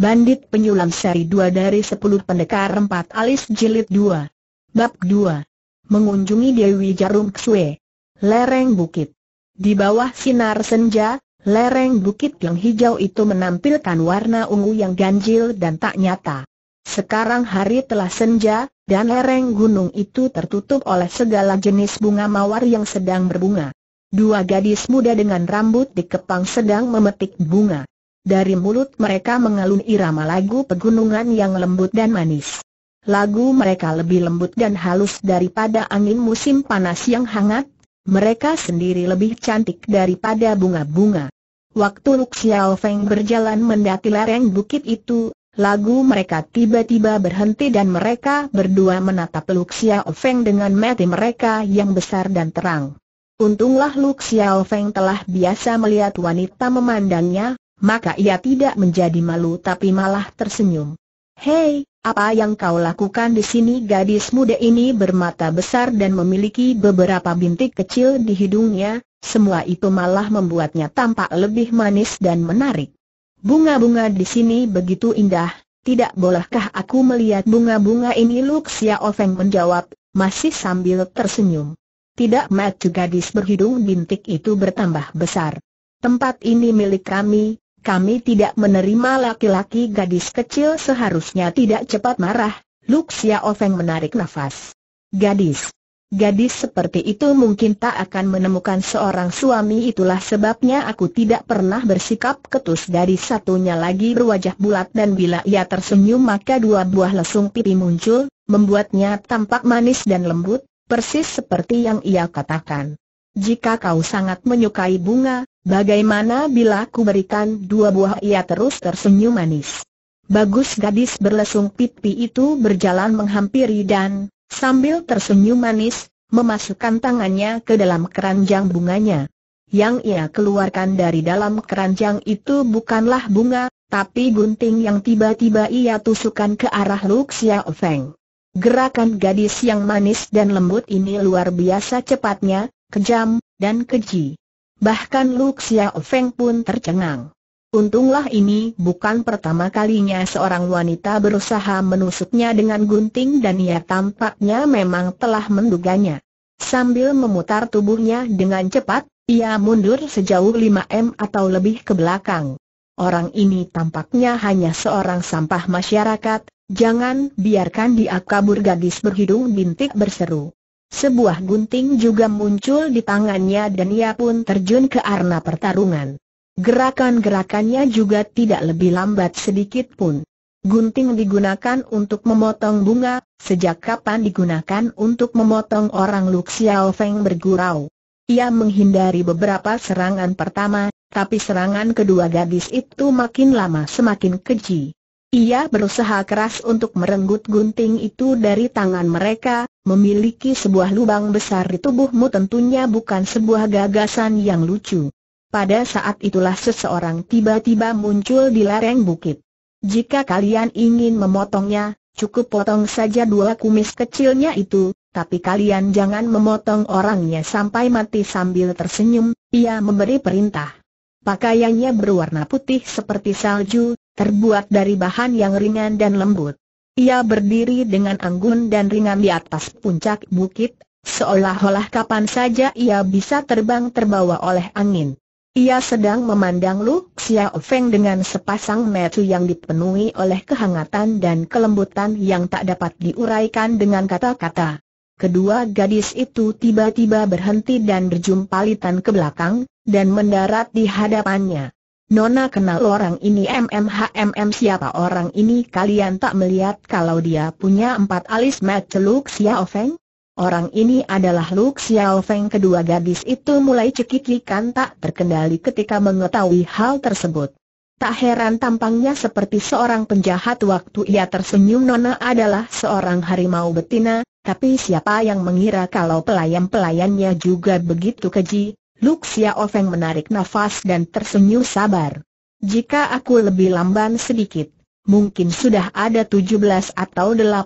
Bandit Penyulam Seri 2 dari 10 Pendekar 4 Alis Jilid 2 Bab 2 Mengunjungi Dewi Jarum Ksue Lereng Bukit Di bawah sinar senja, lereng bukit yang hijau itu menampilkan warna ungu yang ganjil dan tak nyata Sekarang hari telah senja, dan lereng gunung itu tertutup oleh segala jenis bunga mawar yang sedang berbunga Dua gadis muda dengan rambut dikepang sedang memetik bunga dari mulut mereka mengalun irama lagu pegunungan yang lembut dan manis. Lagu mereka lebih lembut dan halus daripada angin musim panas yang hangat, mereka sendiri lebih cantik daripada bunga-bunga. Waktu Lu Xiao Feng berjalan mendaki lereng bukit itu, lagu mereka tiba-tiba berhenti dan mereka berdua menatap Lu Xiao Feng dengan mata mereka yang besar dan terang. Untunglah Lu Xiao Feng telah biasa melihat wanita memandangnya, maka ia tidak menjadi malu tapi malah tersenyum. Hei, apa yang kau lakukan di sini gadis muda ini bermata besar dan memiliki beberapa bintik kecil di hidungnya, semua itu malah membuatnya tampak lebih manis dan menarik. Bunga-bunga di sini begitu indah, tidak bolehkah aku melihat bunga-bunga ini Luxia Ofeng menjawab, masih sambil tersenyum. Tidak juga gadis berhidung bintik itu bertambah besar. Tempat ini milik kami, kami tidak menerima laki-laki gadis kecil seharusnya tidak cepat marah, Luxia Ofeng menarik nafas. Gadis. Gadis seperti itu mungkin tak akan menemukan seorang suami itulah sebabnya aku tidak pernah bersikap ketus dari satunya lagi berwajah bulat dan bila ia tersenyum maka dua buah lesung pipi muncul, membuatnya tampak manis dan lembut, persis seperti yang ia katakan. Jika kau sangat menyukai bunga, Bagaimana bila ku berikan dua buah ia terus tersenyum manis. Bagus gadis berlesung pipi itu berjalan menghampiri dan, sambil tersenyum manis, memasukkan tangannya ke dalam keranjang bunganya. Yang ia keluarkan dari dalam keranjang itu bukanlah bunga, tapi gunting yang tiba-tiba ia tusukan ke arah Luxia Feng. Gerakan gadis yang manis dan lembut ini luar biasa cepatnya, kejam, dan keji. Bahkan Lu Xiao Feng pun tercengang. Untunglah ini bukan pertama kalinya seorang wanita berusaha menusuknya dengan gunting dan ia tampaknya memang telah menduganya. Sambil memutar tubuhnya dengan cepat, ia mundur sejauh 5M atau lebih ke belakang. Orang ini tampaknya hanya seorang sampah masyarakat, jangan biarkan dia kabur gadis berhidung bintik berseru. Sebuah gunting juga muncul di tangannya dan ia pun terjun ke arena pertarungan. Gerakan-gerakannya juga tidak lebih lambat sedikit pun. Gunting digunakan untuk memotong bunga, sejak kapan digunakan untuk memotong orang Lu Xiao Feng bergurau. Ia menghindari beberapa serangan pertama, tapi serangan kedua gadis itu makin lama semakin keji. Ia berusaha keras untuk merenggut gunting itu dari tangan mereka, memiliki sebuah lubang besar di tubuhmu tentunya bukan sebuah gagasan yang lucu. Pada saat itulah seseorang tiba-tiba muncul di lereng bukit. Jika kalian ingin memotongnya, cukup potong saja dua kumis kecilnya itu, tapi kalian jangan memotong orangnya sampai mati sambil tersenyum, ia memberi perintah. Pakaiannya berwarna putih seperti salju, terbuat dari bahan yang ringan dan lembut. Ia berdiri dengan anggun dan ringan di atas puncak bukit, seolah-olah kapan saja ia bisa terbang terbawa oleh angin. Ia sedang memandang Lu Xiao Feng dengan sepasang mata yang dipenuhi oleh kehangatan dan kelembutan yang tak dapat diuraikan dengan kata-kata. Kedua gadis itu tiba-tiba berhenti dan berjumpalitan ke belakang, dan mendarat di hadapannya. Nona kenal orang ini MMHMM siapa orang ini kalian tak melihat kalau dia punya empat alis mata Luk Xiao Feng? Orang ini adalah Luk Xiao Feng kedua gadis itu mulai cekikikan tak terkendali ketika mengetahui hal tersebut. Tak heran tampangnya seperti seorang penjahat waktu ia tersenyum Nona adalah seorang harimau betina, tapi siapa yang mengira kalau pelayan-pelayannya juga begitu keji, Luk Xiao Feng menarik nafas dan tersenyum sabar. Jika aku lebih lamban sedikit, mungkin sudah ada 17 atau 18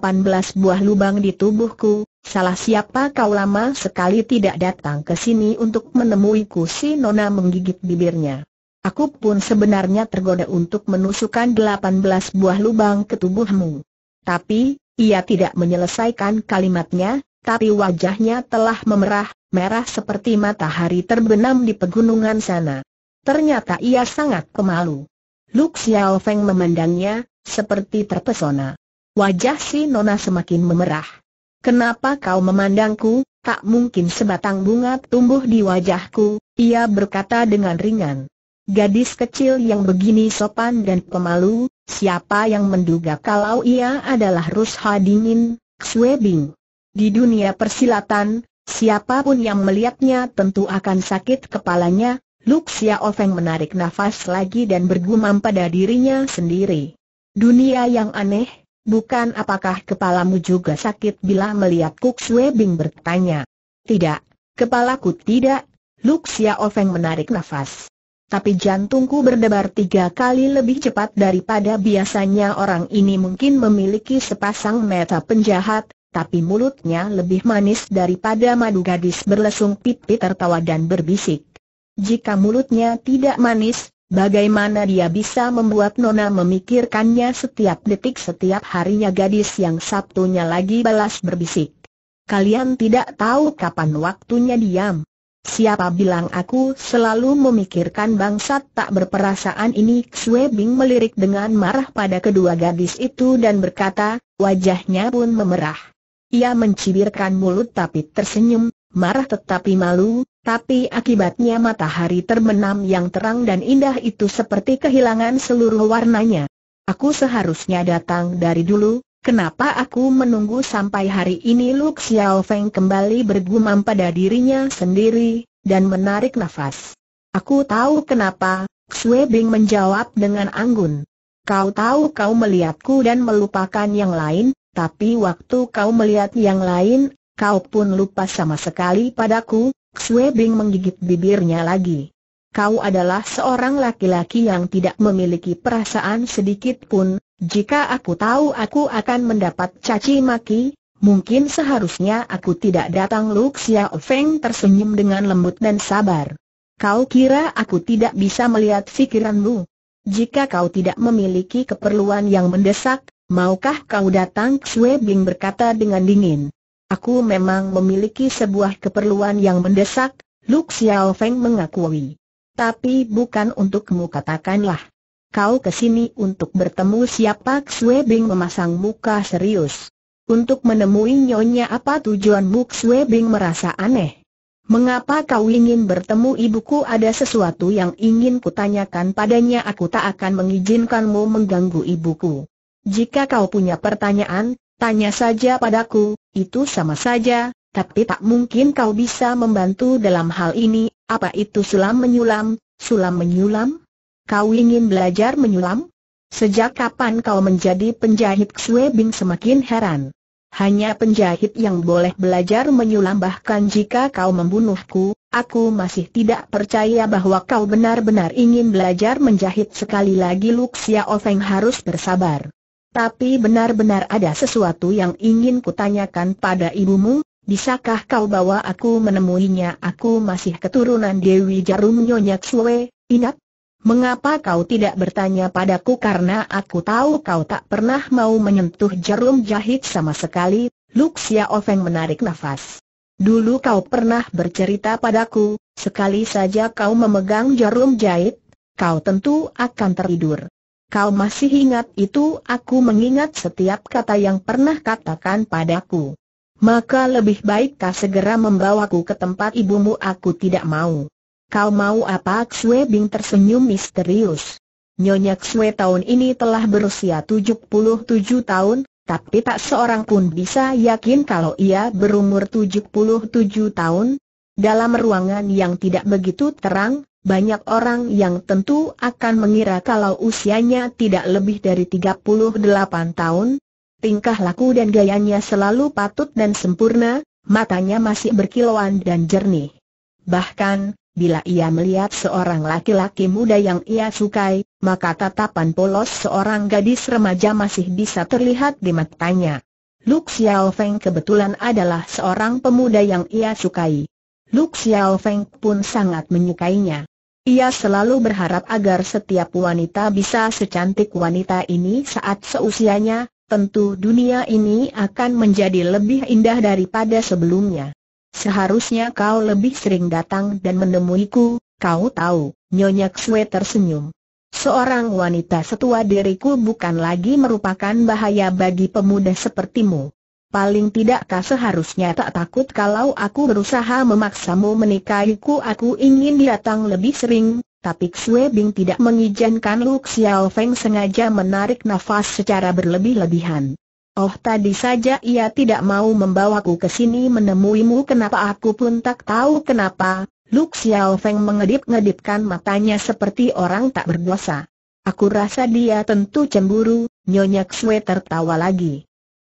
buah lubang di tubuhku, salah siapa kau lama sekali tidak datang ke sini untuk menemuiku si Nona menggigit bibirnya. Aku pun sebenarnya tergoda untuk menusukkan 18 buah lubang ke tubuhmu. Tapi, ia tidak menyelesaikan kalimatnya, tapi wajahnya telah memerah, merah seperti matahari terbenam di pegunungan sana. Ternyata ia sangat pemalu. Luk Xiao Feng memandangnya, seperti terpesona. Wajah si Nona semakin memerah. Kenapa kau memandangku, tak mungkin sebatang bunga tumbuh di wajahku, ia berkata dengan ringan. Gadis kecil yang begini sopan dan pemalu, siapa yang menduga kalau ia adalah Rus Hadingin, Xue Bing. Di dunia persilatan, siapapun yang melihatnya tentu akan sakit kepalanya, Luk Ofeng menarik nafas lagi dan bergumam pada dirinya sendiri. Dunia yang aneh, bukan apakah kepalamu juga sakit bila melihat Kuk Sue Bing bertanya. Tidak, kepalaku tidak, Luk Ofeng menarik nafas. Tapi jantungku berdebar tiga kali lebih cepat daripada biasanya orang ini mungkin memiliki sepasang mata penjahat, tapi mulutnya lebih manis daripada madu gadis berlesung pipi tertawa dan berbisik. Jika mulutnya tidak manis, bagaimana dia bisa membuat Nona memikirkannya setiap detik setiap harinya gadis yang Sabtunya lagi balas berbisik. Kalian tidak tahu kapan waktunya diam. Siapa bilang aku selalu memikirkan bangsat tak berperasaan ini? Xue Bing melirik dengan marah pada kedua gadis itu dan berkata, wajahnya pun memerah. Ia mencibirkan mulut tapi tersenyum, marah tetapi malu, tapi akibatnya matahari terbenam yang terang dan indah itu seperti kehilangan seluruh warnanya. Aku seharusnya datang dari dulu, kenapa aku menunggu sampai hari ini Lu Xiao kembali bergumam pada dirinya sendiri, dan menarik nafas. Aku tahu kenapa, Xue Bing menjawab dengan anggun. Kau tahu kau melihatku dan melupakan yang lain, tapi waktu kau melihat yang lain, kau pun lupa sama sekali padaku, Xue Bing menggigit bibirnya lagi. Kau adalah seorang laki-laki yang tidak memiliki perasaan sedikit pun, jika aku tahu aku akan mendapat caci maki, mungkin seharusnya aku tidak datang Lu Xiao Feng tersenyum dengan lembut dan sabar. Kau kira aku tidak bisa melihat pikiranmu? Jika kau tidak memiliki keperluan yang mendesak, Maukah kau datang? Xue Bing berkata dengan dingin. Aku memang memiliki sebuah keperluan yang mendesak, Lu Xiao Feng mengakui. Tapi bukan untukmu katakanlah. Kau kesini untuk bertemu siapa Xue Bing memasang muka serius. Untuk menemui nyonya apa tujuanmu Xue Bing merasa aneh. Mengapa kau ingin bertemu ibuku ada sesuatu yang ingin kutanyakan padanya aku tak akan mengizinkanmu mengganggu ibuku. Jika kau punya pertanyaan, tanya saja padaku, itu sama saja, tapi tak mungkin kau bisa membantu dalam hal ini, apa itu sulam-menyulam, sulam-menyulam? Kau ingin belajar menyulam? Sejak kapan kau menjadi penjahit Xue Bing semakin heran. Hanya penjahit yang boleh belajar menyulam bahkan jika kau membunuhku, aku masih tidak percaya bahwa kau benar-benar ingin belajar menjahit sekali lagi Luxia Ofeng harus bersabar. Tapi benar-benar ada sesuatu yang ingin kutanyakan pada ibumu, bisakah kau bawa aku menemuinya? Aku masih keturunan Dewi Jarum Nyonya Suwe, ingat? Mengapa kau tidak bertanya padaku karena aku tahu kau tak pernah mau menyentuh jarum jahit sama sekali, Luxia Ofeng menarik nafas. Dulu kau pernah bercerita padaku, sekali saja kau memegang jarum jahit, kau tentu akan tertidur. Kau masih ingat itu aku mengingat setiap kata yang pernah katakan padaku. Maka lebih baik kau segera membawaku ke tempat ibumu aku tidak mau. Kau mau apa Xue Bing tersenyum misterius. Nyonya Xue tahun ini telah berusia 77 tahun, tapi tak seorang pun bisa yakin kalau ia berumur 77 tahun. Dalam ruangan yang tidak begitu terang, banyak orang yang tentu akan mengira kalau usianya tidak lebih dari 38 tahun, tingkah laku dan gayanya selalu patut dan sempurna, matanya masih berkilauan dan jernih. Bahkan, bila ia melihat seorang laki-laki muda yang ia sukai, maka tatapan polos seorang gadis remaja masih bisa terlihat di matanya. Luk Xiao Feng kebetulan adalah seorang pemuda yang ia sukai. Luk Xiao Feng pun sangat menyukainya. Ia selalu berharap agar setiap wanita bisa secantik wanita ini saat seusianya, tentu dunia ini akan menjadi lebih indah daripada sebelumnya. Seharusnya kau lebih sering datang dan menemuiku, kau tahu, Nyonya Xue tersenyum. Seorang wanita setua diriku bukan lagi merupakan bahaya bagi pemuda sepertimu paling tidak kau seharusnya tak takut kalau aku berusaha memaksamu menikahiku aku ingin datang lebih sering, tapi Xue Bing tidak mengizinkan Lu Xiao Feng sengaja menarik nafas secara berlebih-lebihan. Oh tadi saja ia tidak mau membawaku ke sini menemuimu kenapa aku pun tak tahu kenapa, Lu Xiao Feng mengedip-ngedipkan matanya seperti orang tak berdosa. Aku rasa dia tentu cemburu, Nyonya Xue tertawa lagi.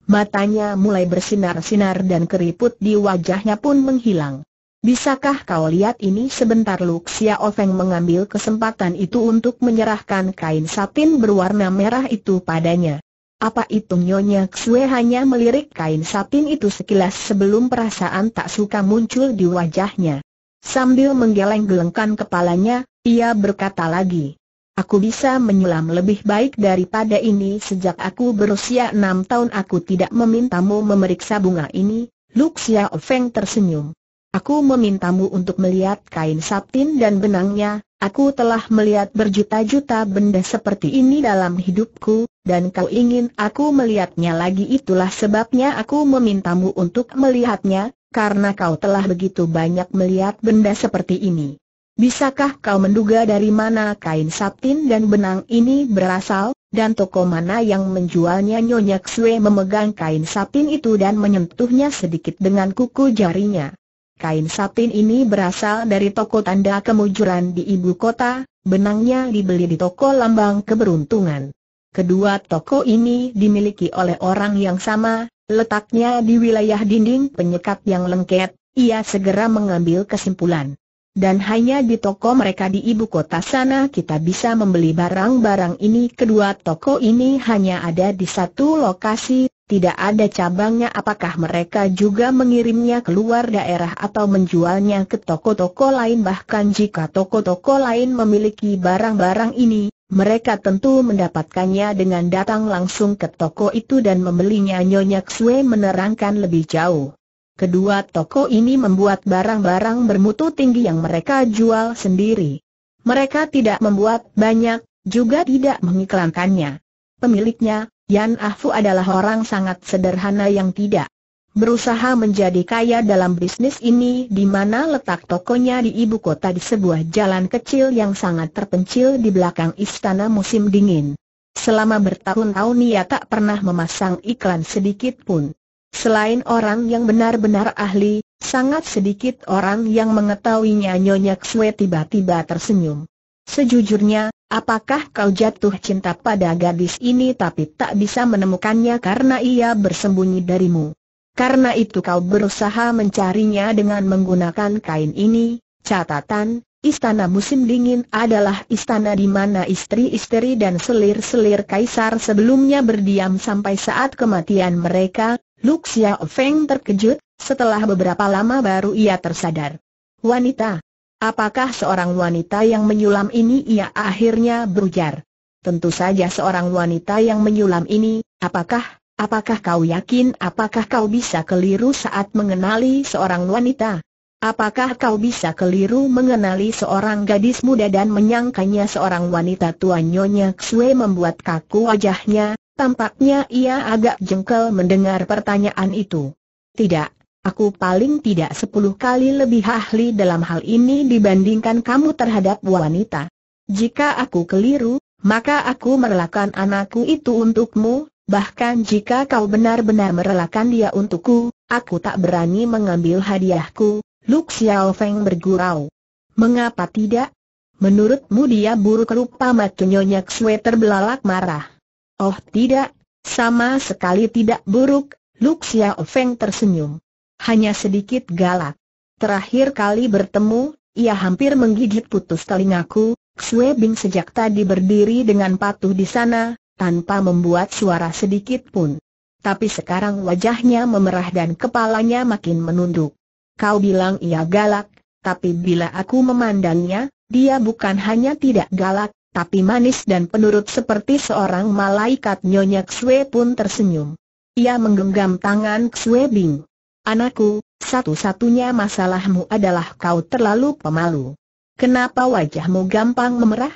Matanya mulai bersinar-sinar dan keriput di wajahnya pun menghilang. Bisakah kau lihat ini sebentar Luk Xia Ofeng mengambil kesempatan itu untuk menyerahkan kain satin berwarna merah itu padanya. Apa itu Nyonya Xue hanya melirik kain satin itu sekilas sebelum perasaan tak suka muncul di wajahnya. Sambil menggeleng-gelengkan kepalanya, ia berkata lagi, Aku bisa menyulam lebih baik daripada ini sejak aku berusia enam tahun aku tidak memintamu memeriksa bunga ini, Luxia Ofeng tersenyum. Aku memintamu untuk melihat kain satin dan benangnya, aku telah melihat berjuta-juta benda seperti ini dalam hidupku, dan kau ingin aku melihatnya lagi itulah sebabnya aku memintamu untuk melihatnya, karena kau telah begitu banyak melihat benda seperti ini. Bisakah kau menduga dari mana kain satin dan benang ini berasal, dan toko mana yang menjualnya Nyonya Xue memegang kain satin itu dan menyentuhnya sedikit dengan kuku jarinya. Kain satin ini berasal dari toko tanda kemujuran di ibu kota, benangnya dibeli di toko lambang keberuntungan. Kedua toko ini dimiliki oleh orang yang sama, letaknya di wilayah dinding penyekat yang lengket, ia segera mengambil kesimpulan dan hanya di toko mereka di ibu kota sana kita bisa membeli barang-barang ini. Kedua toko ini hanya ada di satu lokasi, tidak ada cabangnya. Apakah mereka juga mengirimnya keluar daerah atau menjualnya ke toko-toko lain? Bahkan jika toko-toko lain memiliki barang-barang ini, mereka tentu mendapatkannya dengan datang langsung ke toko itu dan membelinya. Nyonya Xue menerangkan lebih jauh. Kedua toko ini membuat barang-barang bermutu tinggi yang mereka jual sendiri. Mereka tidak membuat banyak, juga tidak mengiklankannya. Pemiliknya, Yan Afu adalah orang sangat sederhana yang tidak berusaha menjadi kaya dalam bisnis ini di mana letak tokonya di ibu kota di sebuah jalan kecil yang sangat terpencil di belakang istana musim dingin. Selama bertahun-tahun ia tak pernah memasang iklan sedikit pun. Selain orang yang benar-benar ahli, sangat sedikit orang yang mengetahuinya Nyonya Xue tiba-tiba tersenyum. Sejujurnya, apakah kau jatuh cinta pada gadis ini tapi tak bisa menemukannya karena ia bersembunyi darimu? Karena itu kau berusaha mencarinya dengan menggunakan kain ini, catatan, Istana musim dingin adalah istana di mana istri-istri dan selir-selir kaisar sebelumnya berdiam sampai saat kematian mereka, Luk Xiao Feng terkejut, setelah beberapa lama baru ia tersadar. Wanita. Apakah seorang wanita yang menyulam ini ia akhirnya berujar? Tentu saja seorang wanita yang menyulam ini, apakah, apakah kau yakin apakah kau bisa keliru saat mengenali seorang wanita? Apakah kau bisa keliru mengenali seorang gadis muda dan menyangkanya seorang wanita tua Nyonya Xue membuat kaku wajahnya, Tampaknya ia agak jengkel mendengar pertanyaan itu. Tidak, aku paling tidak sepuluh kali lebih ahli dalam hal ini dibandingkan kamu terhadap wanita. Jika aku keliru, maka aku merelakan anakku itu untukmu, bahkan jika kau benar-benar merelakan dia untukku, aku tak berani mengambil hadiahku, Lu Xiao Feng bergurau. Mengapa tidak? Menurutmu dia buruk rupa matanya Nyonya sweater belalak marah. Oh tidak, sama sekali tidak buruk, Luxia Feng tersenyum. Hanya sedikit galak. Terakhir kali bertemu, ia hampir menggigit putus telingaku, Xue Bing sejak tadi berdiri dengan patuh di sana, tanpa membuat suara sedikit pun. Tapi sekarang wajahnya memerah dan kepalanya makin menunduk. Kau bilang ia galak, tapi bila aku memandangnya, dia bukan hanya tidak galak, tapi manis dan penurut seperti seorang malaikat Nyonya Xue pun tersenyum. Ia menggenggam tangan Xue Bing. Anakku, satu-satunya masalahmu adalah kau terlalu pemalu. Kenapa wajahmu gampang memerah?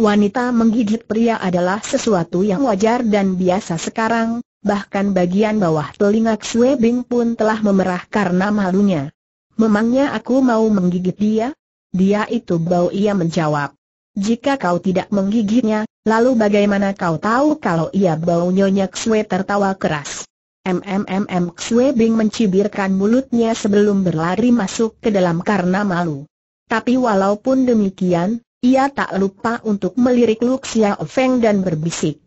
Wanita menggigit pria adalah sesuatu yang wajar dan biasa sekarang, bahkan bagian bawah telinga Xue Bing pun telah memerah karena malunya. Memangnya aku mau menggigit dia? Dia itu bau ia menjawab. Jika kau tidak menggigitnya, lalu bagaimana kau tahu kalau ia bau nyonya Xue tertawa keras? MMMM Xue Bing mencibirkan mulutnya sebelum berlari masuk ke dalam karena malu. Tapi walaupun demikian, ia tak lupa untuk melirik Lu Xiao Feng dan berbisik.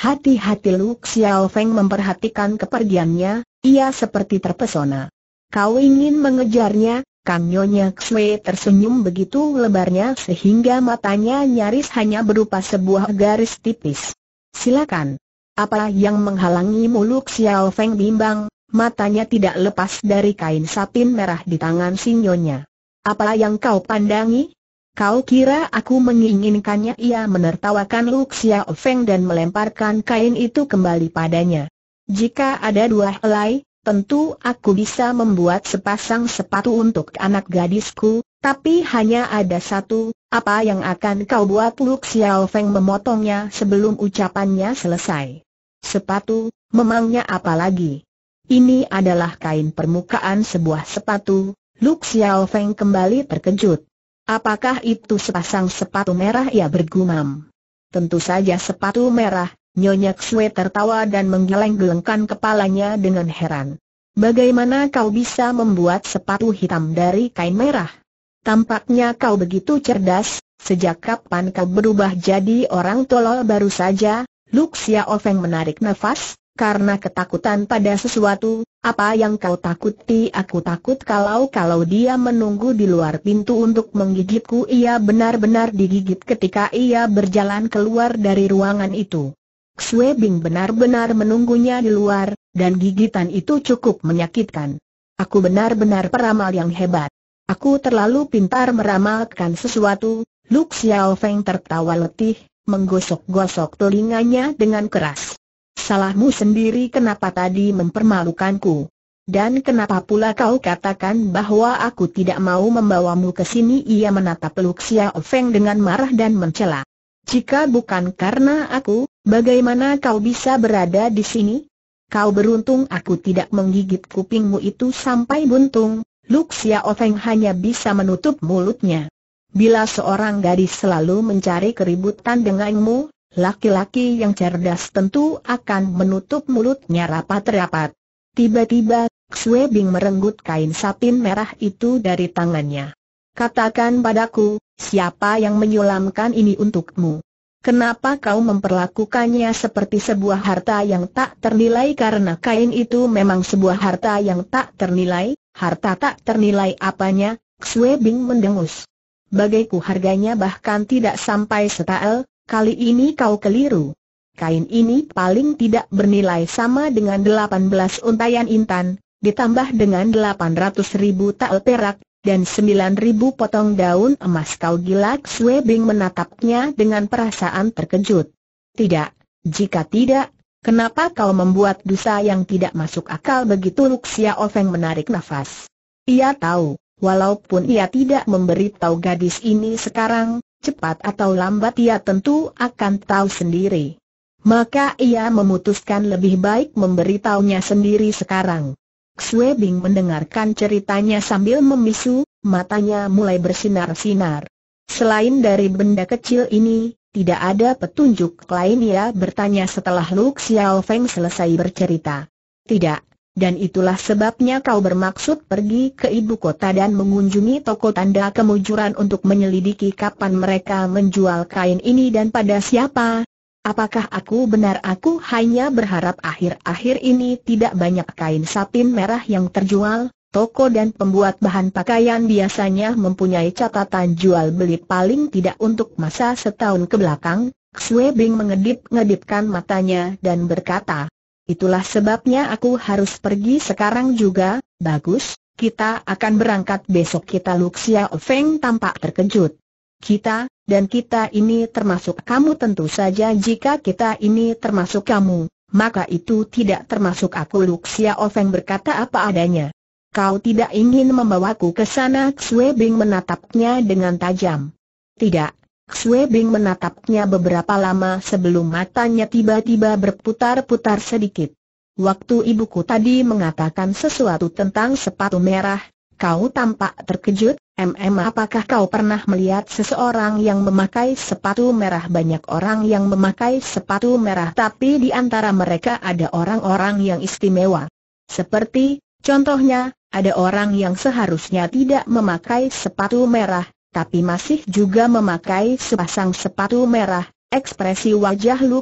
Hati-hati Lu Xiao Feng memperhatikan kepergiannya, ia seperti terpesona. Kau ingin mengejarnya, Kang Nyonya Xue tersenyum begitu lebarnya sehingga matanya nyaris hanya berupa sebuah garis tipis. Silakan. Apa yang menghalangi muluk Xiao Feng bimbang, matanya tidak lepas dari kain sapin merah di tangan si Nyonya. Apa yang kau pandangi? Kau kira aku menginginkannya? Ia menertawakan Luk Xiao Feng dan melemparkan kain itu kembali padanya. Jika ada dua helai, Tentu aku bisa membuat sepasang sepatu untuk anak gadisku, tapi hanya ada satu, apa yang akan kau buat Luk Xiao Feng memotongnya sebelum ucapannya selesai. Sepatu, memangnya apa lagi? Ini adalah kain permukaan sebuah sepatu, Luk Xiao Feng kembali terkejut. Apakah itu sepasang sepatu merah ia bergumam? Tentu saja sepatu merah, Nyonya Xue tertawa dan menggeleng-gelengkan kepalanya dengan heran. Bagaimana kau bisa membuat sepatu hitam dari kain merah? Tampaknya kau begitu cerdas, sejak kapan kau berubah jadi orang tolol baru saja? Luxia Ofeng menarik nafas, karena ketakutan pada sesuatu, apa yang kau takuti aku takut kalau-kalau dia menunggu di luar pintu untuk menggigitku ia benar-benar digigit ketika ia berjalan keluar dari ruangan itu. Xue Bing benar-benar menunggunya di luar, dan gigitan itu cukup menyakitkan. Aku benar-benar peramal yang hebat. Aku terlalu pintar meramalkan sesuatu, Lu Xiao Feng tertawa letih, menggosok-gosok telinganya dengan keras. Salahmu sendiri kenapa tadi mempermalukanku? Dan kenapa pula kau katakan bahwa aku tidak mau membawamu ke sini? Ia menatap Lu Xiao Feng dengan marah dan mencela. Jika bukan karena aku, Bagaimana kau bisa berada di sini? Kau beruntung aku tidak menggigit kupingmu itu sampai buntung, Luxia Ofeng hanya bisa menutup mulutnya. Bila seorang gadis selalu mencari keributan denganmu, laki-laki yang cerdas tentu akan menutup mulutnya rapat-rapat. Tiba-tiba, Xue Bing merenggut kain satin merah itu dari tangannya. Katakan padaku, siapa yang menyulamkan ini untukmu? Kenapa kau memperlakukannya seperti sebuah harta yang tak ternilai karena kain itu memang sebuah harta yang tak ternilai, harta tak ternilai apanya, Xue Bing mendengus. Bagaiku harganya bahkan tidak sampai setael, kali ini kau keliru. Kain ini paling tidak bernilai sama dengan 18 untayan intan, ditambah dengan 800 ribu tael perak, dan 9.000 potong daun emas kau gila Sue menatapnya dengan perasaan terkejut. Tidak, jika tidak, kenapa kau membuat dosa yang tidak masuk akal begitu Luxia Ofeng menarik nafas. Ia tahu, walaupun ia tidak memberitahu gadis ini sekarang, cepat atau lambat ia tentu akan tahu sendiri. Maka ia memutuskan lebih baik memberitahunya sendiri sekarang. Xue Bing mendengarkan ceritanya sambil memisu, matanya mulai bersinar-sinar. Selain dari benda kecil ini, tidak ada petunjuk lain ia bertanya setelah Lu Xiao Feng selesai bercerita. Tidak, dan itulah sebabnya kau bermaksud pergi ke ibu kota dan mengunjungi toko tanda kemujuran untuk menyelidiki kapan mereka menjual kain ini dan pada siapa, Apakah aku benar aku hanya berharap akhir-akhir ini tidak banyak kain satin merah yang terjual? Toko dan pembuat bahan pakaian biasanya mempunyai catatan jual beli paling tidak untuk masa setahun ke belakang. Xue Bing mengedip-ngedipkan matanya dan berkata, Itulah sebabnya aku harus pergi sekarang juga, bagus, kita akan berangkat besok kita Luxia Feng tampak terkejut. Kita, dan kita ini termasuk kamu tentu saja jika kita ini termasuk kamu, maka itu tidak termasuk aku Luxia Ofeng berkata apa adanya. Kau tidak ingin membawaku ke sana Xue Bing menatapnya dengan tajam. Tidak, Xue Bing menatapnya beberapa lama sebelum matanya tiba-tiba berputar-putar sedikit. Waktu ibuku tadi mengatakan sesuatu tentang sepatu merah, Kau tampak terkejut, MM apakah kau pernah melihat seseorang yang memakai sepatu merah banyak orang yang memakai sepatu merah tapi di antara mereka ada orang-orang yang istimewa. Seperti, contohnya, ada orang yang seharusnya tidak memakai sepatu merah, tapi masih juga memakai sepasang sepatu merah, ekspresi wajah Lu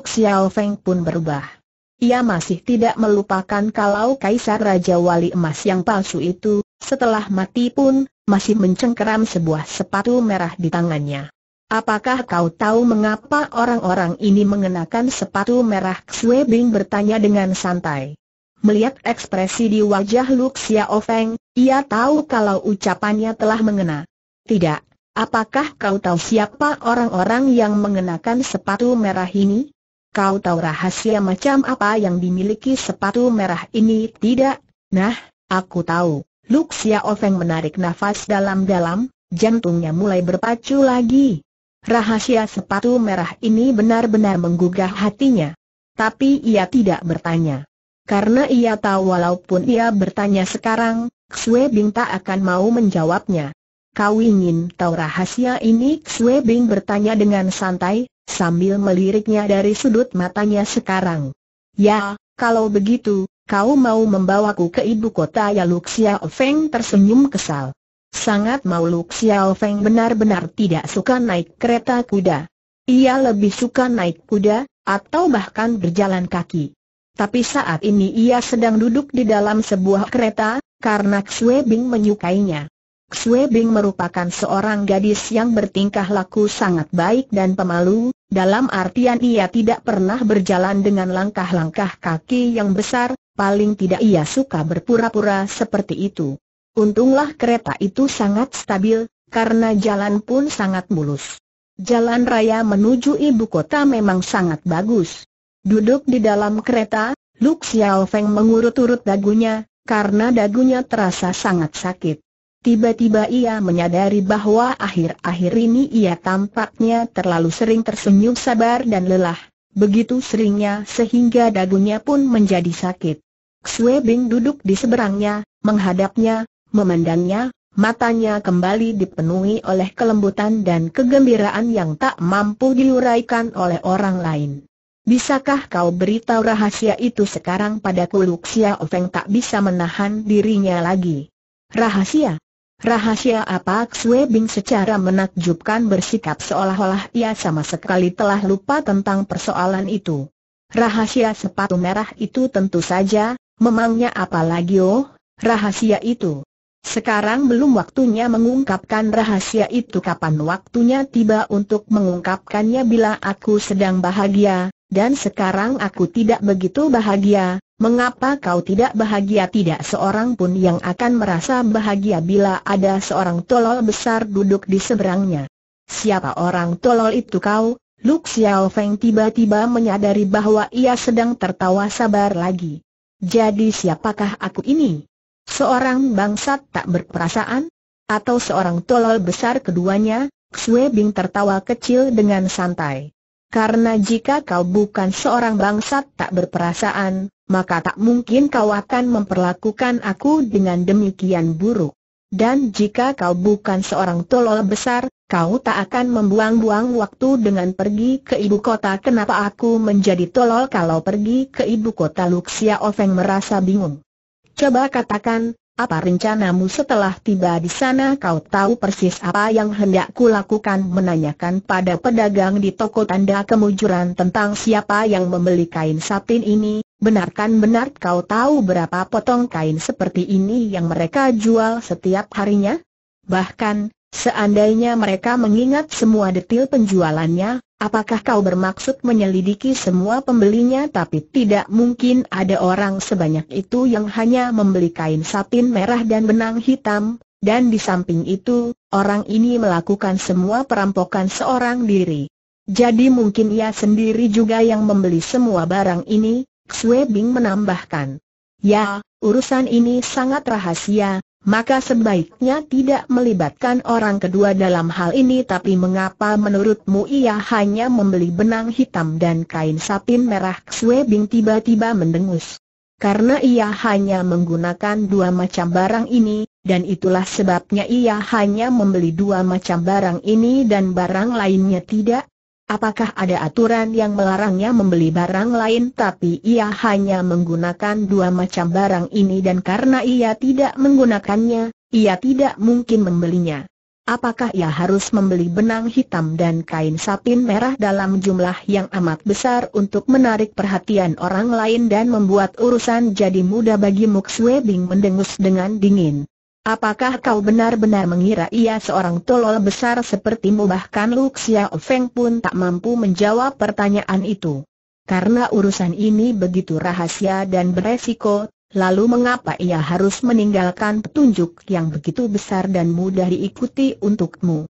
Feng pun berubah. Ia masih tidak melupakan kalau Kaisar Raja Wali Emas yang palsu itu, setelah mati pun, masih mencengkeram sebuah sepatu merah di tangannya. Apakah kau tahu mengapa orang-orang ini mengenakan sepatu merah? Xue Bing bertanya dengan santai. Melihat ekspresi di wajah Lu Xiao ia tahu kalau ucapannya telah mengena. Tidak, apakah kau tahu siapa orang-orang yang mengenakan sepatu merah ini? Kau tahu rahasia macam apa yang dimiliki sepatu merah ini? Tidak, nah, aku tahu. Luxia Ofeng menarik nafas dalam-dalam, jantungnya mulai berpacu lagi. Rahasia sepatu merah ini benar-benar menggugah hatinya. Tapi ia tidak bertanya. Karena ia tahu walaupun ia bertanya sekarang, Xue Bing tak akan mau menjawabnya. Kau ingin tahu rahasia ini? Xue Bing bertanya dengan santai, sambil meliriknya dari sudut matanya sekarang. Ya, kalau begitu, Kau mau membawaku ke ibu kota ya Lu Xiao Feng tersenyum kesal. Sangat mau Lu Xiao Feng benar-benar tidak suka naik kereta kuda. Ia lebih suka naik kuda, atau bahkan berjalan kaki. Tapi saat ini ia sedang duduk di dalam sebuah kereta, karena Xue Bing menyukainya. Xue Bing merupakan seorang gadis yang bertingkah laku sangat baik dan pemalu, dalam artian ia tidak pernah berjalan dengan langkah-langkah kaki yang besar, paling tidak ia suka berpura-pura seperti itu. Untunglah kereta itu sangat stabil, karena jalan pun sangat mulus. Jalan raya menuju ibu kota memang sangat bagus. Duduk di dalam kereta, Lu Xiao Feng mengurut-urut dagunya, karena dagunya terasa sangat sakit. Tiba-tiba ia menyadari bahwa akhir-akhir ini ia tampaknya terlalu sering tersenyum sabar dan lelah, begitu seringnya sehingga dagunya pun menjadi sakit. Xue Bing duduk di seberangnya, menghadapnya, memandangnya, matanya kembali dipenuhi oleh kelembutan dan kegembiraan yang tak mampu diuraikan oleh orang lain. Bisakah kau beritahu rahasia itu sekarang padaku Luxia Ofeng tak bisa menahan dirinya lagi. Rahasia? Rahasia apa Xue Bing secara menakjubkan bersikap seolah-olah ia sama sekali telah lupa tentang persoalan itu. Rahasia sepatu merah itu tentu saja, Memangnya apa lagi oh, rahasia itu? Sekarang belum waktunya mengungkapkan rahasia itu kapan waktunya tiba untuk mengungkapkannya bila aku sedang bahagia, dan sekarang aku tidak begitu bahagia, mengapa kau tidak bahagia tidak seorang pun yang akan merasa bahagia bila ada seorang tolol besar duduk di seberangnya. Siapa orang tolol itu kau? Luxiao Feng tiba-tiba menyadari bahwa ia sedang tertawa sabar lagi. Jadi siapakah aku ini? Seorang bangsat tak berperasaan? Atau seorang tolol besar keduanya? Xue Bing tertawa kecil dengan santai. Karena jika kau bukan seorang bangsat tak berperasaan, maka tak mungkin kau akan memperlakukan aku dengan demikian buruk. Dan jika kau bukan seorang tolol besar, kau tak akan membuang-buang waktu dengan pergi ke ibu kota. Kenapa aku menjadi tolol kalau pergi ke ibu kota? Luxia Ofeng merasa bingung. Coba katakan, apa rencanamu setelah tiba di sana? Kau tahu persis apa yang hendak kulakukan menanyakan pada pedagang di toko tanda kemujuran tentang siapa yang membeli kain satin ini, Benarkan-benar kau tahu berapa potong kain seperti ini yang mereka jual setiap harinya? Bahkan, seandainya mereka mengingat semua detil penjualannya, apakah kau bermaksud menyelidiki semua pembelinya tapi tidak mungkin ada orang sebanyak itu yang hanya membeli kain satin merah dan benang hitam, dan di samping itu, orang ini melakukan semua perampokan seorang diri. Jadi mungkin ia sendiri juga yang membeli semua barang ini, Xue Bing menambahkan. Ya, urusan ini sangat rahasia, maka sebaiknya tidak melibatkan orang kedua dalam hal ini tapi mengapa menurutmu ia hanya membeli benang hitam dan kain sapin merah Xue Bing tiba-tiba mendengus. Karena ia hanya menggunakan dua macam barang ini, dan itulah sebabnya ia hanya membeli dua macam barang ini dan barang lainnya tidak, Apakah ada aturan yang melarangnya membeli barang lain tapi ia hanya menggunakan dua macam barang ini dan karena ia tidak menggunakannya, ia tidak mungkin membelinya. Apakah ia harus membeli benang hitam dan kain sapin merah dalam jumlah yang amat besar untuk menarik perhatian orang lain dan membuat urusan jadi mudah bagi Muxwebing mendengus dengan dingin? Apakah kau benar-benar mengira ia seorang tolol besar seperti sepertimu bahkan Luxia Feng pun tak mampu menjawab pertanyaan itu. Karena urusan ini begitu rahasia dan beresiko, lalu mengapa ia harus meninggalkan petunjuk yang begitu besar dan mudah diikuti untukmu?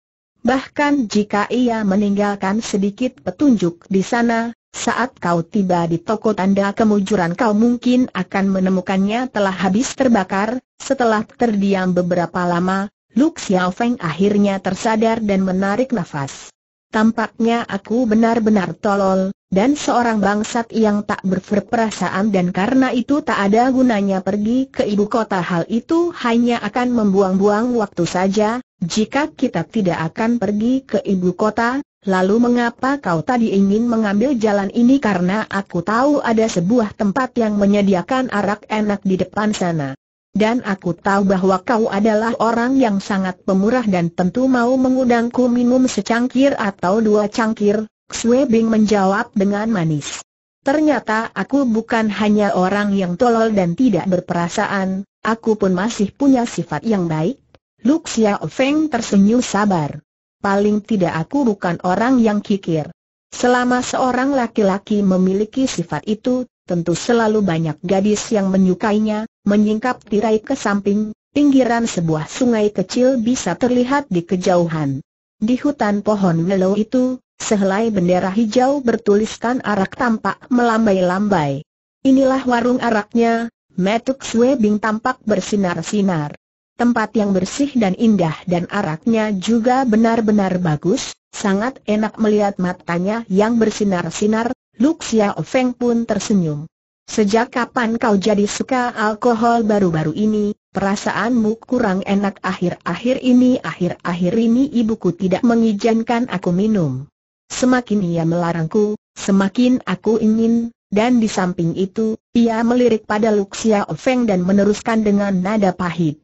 Bahkan jika ia meninggalkan sedikit petunjuk di sana, saat kau tiba di toko tanda kemujuran kau mungkin akan menemukannya telah habis terbakar, setelah terdiam beberapa lama, Lu Xiaofeng akhirnya tersadar dan menarik nafas. Tampaknya aku benar-benar tolol, dan seorang bangsat yang tak berperasaan dan karena itu tak ada gunanya pergi ke ibu kota hal itu hanya akan membuang-buang waktu saja, jika kita tidak akan pergi ke ibu kota, lalu mengapa kau tadi ingin mengambil jalan ini karena aku tahu ada sebuah tempat yang menyediakan arak enak di depan sana. Dan aku tahu bahwa kau adalah orang yang sangat pemurah dan tentu mau mengundangku minum secangkir atau dua cangkir, Xue Bing menjawab dengan manis. Ternyata aku bukan hanya orang yang tolol dan tidak berperasaan, aku pun masih punya sifat yang baik, Lu Xiao Feng tersenyum sabar. Paling tidak aku bukan orang yang kikir. Selama seorang laki-laki memiliki sifat itu, tentu selalu banyak gadis yang menyukainya, menyingkap tirai ke samping, pinggiran sebuah sungai kecil bisa terlihat di kejauhan. Di hutan pohon melo itu, sehelai bendera hijau bertuliskan arak tampak melambai-lambai. Inilah warung araknya, Metuk swebing tampak bersinar-sinar tempat yang bersih dan indah dan araknya juga benar-benar bagus, sangat enak melihat matanya yang bersinar-sinar, Luxia Ofeng pun tersenyum. Sejak kapan kau jadi suka alkohol baru-baru ini, perasaanmu kurang enak akhir-akhir ini akhir-akhir ini ibuku tidak mengizinkan aku minum. Semakin ia melarangku, semakin aku ingin, dan di samping itu, ia melirik pada Luxia Ofeng dan meneruskan dengan nada pahit.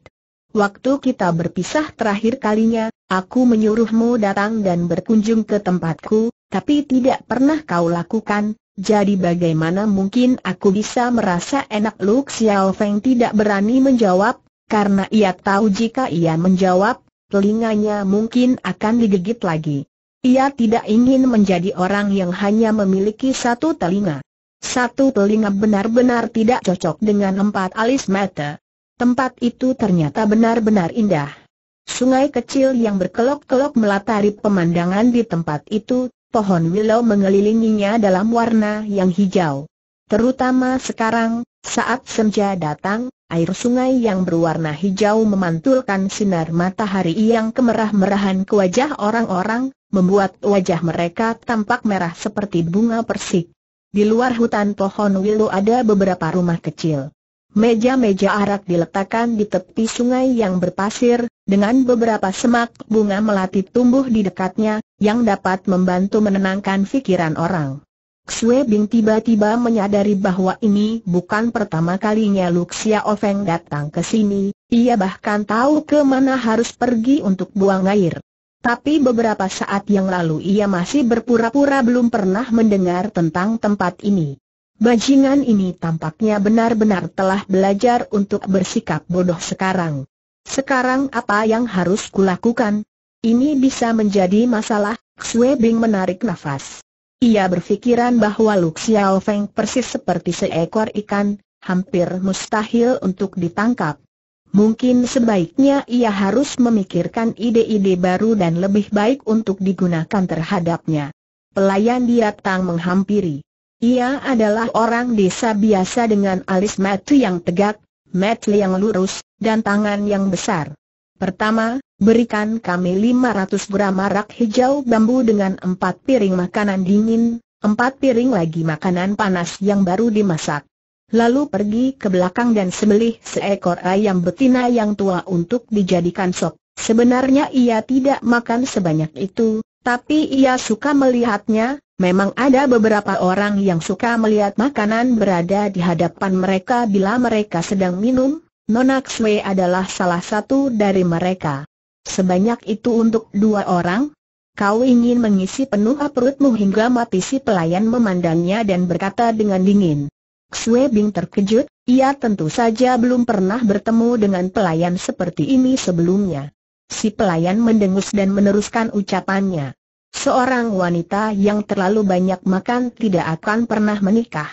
Waktu kita berpisah terakhir kalinya, aku menyuruhmu datang dan berkunjung ke tempatku, tapi tidak pernah kau lakukan, jadi bagaimana mungkin aku bisa merasa enak Lu Xiao Feng tidak berani menjawab, karena ia tahu jika ia menjawab, telinganya mungkin akan digigit lagi. Ia tidak ingin menjadi orang yang hanya memiliki satu telinga. Satu telinga benar-benar tidak cocok dengan empat alis mata. Tempat itu ternyata benar-benar indah. Sungai kecil yang berkelok-kelok melatari pemandangan di tempat itu, pohon willow mengelilinginya dalam warna yang hijau. Terutama sekarang, saat senja datang, air sungai yang berwarna hijau memantulkan sinar matahari yang kemerah-merahan ke wajah orang-orang, membuat wajah mereka tampak merah seperti bunga persik. Di luar hutan pohon willow ada beberapa rumah kecil. Meja-meja arak diletakkan di tepi sungai yang berpasir, dengan beberapa semak bunga melati tumbuh di dekatnya, yang dapat membantu menenangkan pikiran orang. Xue Bing tiba-tiba menyadari bahwa ini bukan pertama kalinya Luxia Ofeng datang ke sini, ia bahkan tahu ke mana harus pergi untuk buang air. Tapi beberapa saat yang lalu ia masih berpura-pura belum pernah mendengar tentang tempat ini. Bajingan ini tampaknya benar-benar telah belajar untuk bersikap bodoh sekarang. Sekarang apa yang harus kulakukan? Ini bisa menjadi masalah, Xue Bing menarik nafas. Ia berpikiran bahwa Lu Xiao Feng persis seperti seekor ikan, hampir mustahil untuk ditangkap. Mungkin sebaiknya ia harus memikirkan ide-ide baru dan lebih baik untuk digunakan terhadapnya. Pelayan dia Tang menghampiri. Ia adalah orang desa biasa dengan alis metu yang tegak, mata yang lurus, dan tangan yang besar. Pertama, berikan kami 500 gram arak hijau bambu dengan 4 piring makanan dingin, 4 piring lagi makanan panas yang baru dimasak. Lalu pergi ke belakang dan sembelih seekor ayam betina yang tua untuk dijadikan sop. Sebenarnya ia tidak makan sebanyak itu, tapi ia suka melihatnya, Memang ada beberapa orang yang suka melihat makanan berada di hadapan mereka bila mereka sedang minum, Nona Xue adalah salah satu dari mereka. Sebanyak itu untuk dua orang? Kau ingin mengisi penuh perutmu hingga mati si pelayan memandangnya dan berkata dengan dingin. Xue Bing terkejut, ia tentu saja belum pernah bertemu dengan pelayan seperti ini sebelumnya. Si pelayan mendengus dan meneruskan ucapannya. Seorang wanita yang terlalu banyak makan tidak akan pernah menikah.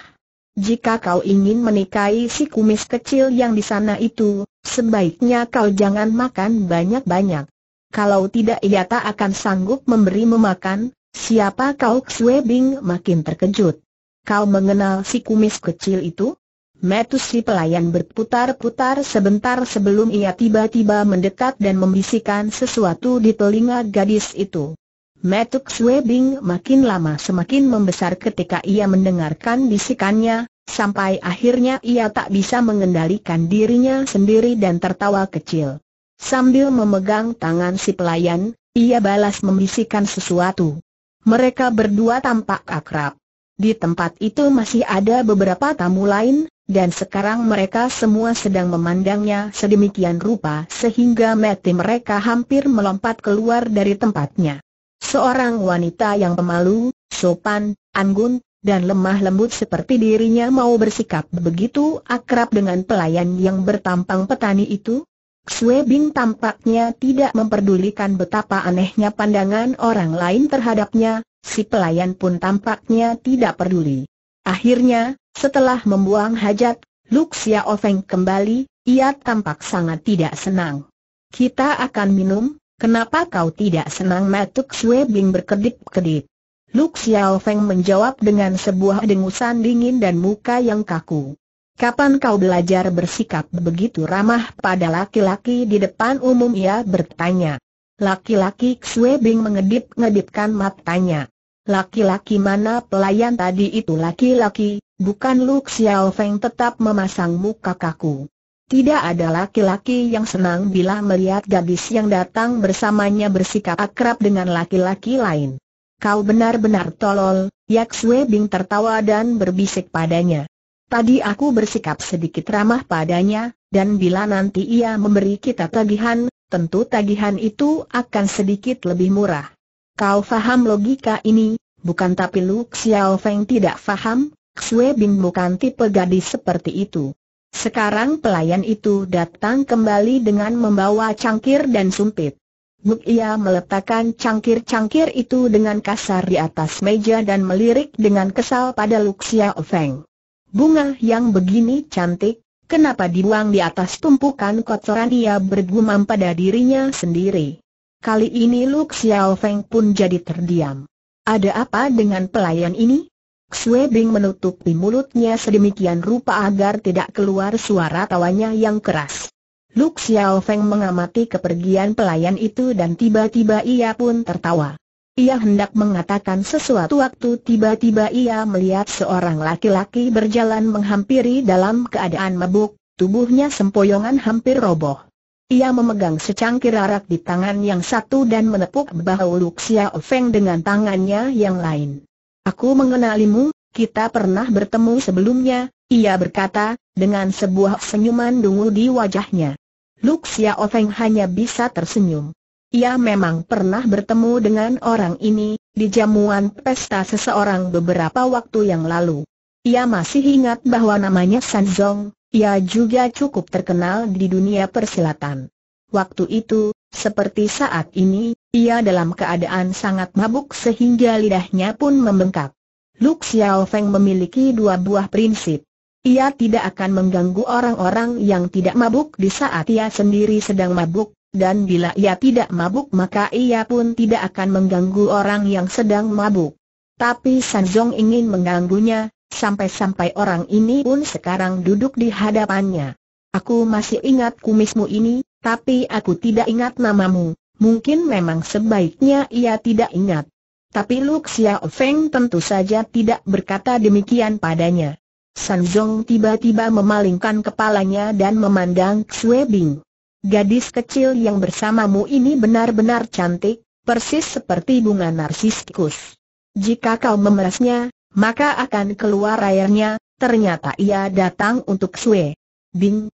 Jika kau ingin menikahi si kumis kecil yang di sana itu, sebaiknya kau jangan makan banyak-banyak. Kalau tidak ia tak akan sanggup memberi memakan, siapa kau Xuebing makin terkejut. Kau mengenal si kumis kecil itu? Metus si pelayan berputar-putar sebentar sebelum ia tiba-tiba mendekat dan membisikkan sesuatu di telinga gadis itu. Metuk Swebing makin lama semakin membesar ketika ia mendengarkan bisikannya, sampai akhirnya ia tak bisa mengendalikan dirinya sendiri dan tertawa kecil. Sambil memegang tangan si pelayan, ia balas membisikkan sesuatu. Mereka berdua tampak akrab. Di tempat itu masih ada beberapa tamu lain, dan sekarang mereka semua sedang memandangnya sedemikian rupa sehingga mati mereka hampir melompat keluar dari tempatnya. Seorang wanita yang pemalu, sopan, anggun, dan lemah lembut seperti dirinya mau bersikap begitu akrab dengan pelayan yang bertampang petani itu? Xue Bing tampaknya tidak memperdulikan betapa anehnya pandangan orang lain terhadapnya, si pelayan pun tampaknya tidak peduli. Akhirnya, setelah membuang hajat, Luxia Ofeng kembali, ia tampak sangat tidak senang. Kita akan minum, Kenapa kau tidak senang Matuk Sue Bing berkedip-kedip? Lu Xiao Feng menjawab dengan sebuah dengusan dingin dan muka yang kaku. Kapan kau belajar bersikap begitu ramah pada laki-laki di depan umum ia bertanya. Laki-laki Xue Bing mengedip-ngedipkan matanya. Laki-laki mana pelayan tadi itu laki-laki, bukan Lu Xiao Feng tetap memasang muka kaku. Tidak ada laki-laki yang senang bila melihat gadis yang datang bersamanya bersikap akrab dengan laki-laki lain. Kau benar-benar tolol, Yak Sue Bing tertawa dan berbisik padanya. Tadi aku bersikap sedikit ramah padanya, dan bila nanti ia memberi kita tagihan, tentu tagihan itu akan sedikit lebih murah. Kau faham logika ini, bukan tapi Lu Xiao Feng tidak faham, Xue Bing bukan tipe gadis seperti itu. Sekarang pelayan itu datang kembali dengan membawa cangkir dan sumpit. Buk ia meletakkan cangkir-cangkir itu dengan kasar di atas meja dan melirik dengan kesal pada Luxia Feng. Bunga yang begini cantik, kenapa dibuang di atas tumpukan kotoran ia bergumam pada dirinya sendiri. Kali ini Luxia Feng pun jadi terdiam. Ada apa dengan pelayan ini? Xue Bing menutupi mulutnya sedemikian rupa agar tidak keluar suara tawanya yang keras. Lu Xiao Feng mengamati kepergian pelayan itu dan tiba-tiba ia pun tertawa. Ia hendak mengatakan sesuatu waktu tiba-tiba ia melihat seorang laki-laki berjalan menghampiri dalam keadaan mabuk, tubuhnya sempoyongan hampir roboh. Ia memegang secangkir arak di tangan yang satu dan menepuk bahu Lu Xiao Feng dengan tangannya yang lain. Aku mengenalimu, kita pernah bertemu sebelumnya, ia berkata, dengan sebuah senyuman dungu di wajahnya. Luk Xiao hanya bisa tersenyum. Ia memang pernah bertemu dengan orang ini, di jamuan pesta seseorang beberapa waktu yang lalu. Ia masih ingat bahwa namanya San Zong, ia juga cukup terkenal di dunia persilatan. Waktu itu, seperti saat ini, ia dalam keadaan sangat mabuk sehingga lidahnya pun membengkak. Lu Xiao Feng memiliki dua buah prinsip. Ia tidak akan mengganggu orang-orang yang tidak mabuk di saat ia sendiri sedang mabuk, dan bila ia tidak mabuk maka ia pun tidak akan mengganggu orang yang sedang mabuk. Tapi Sanzong ingin mengganggunya, sampai-sampai orang ini pun sekarang duduk di hadapannya. Aku masih ingat kumismu ini, tapi aku tidak ingat namamu. Mungkin memang sebaiknya ia tidak ingat. Tapi Lu Xiao Feng tentu saja tidak berkata demikian padanya. Sanzong tiba-tiba memalingkan kepalanya dan memandang Xue Bing. Gadis kecil yang bersamamu ini benar-benar cantik, persis seperti bunga narsiskus. Jika kau memerasnya, maka akan keluar airnya, ternyata ia datang untuk Xue. Bing,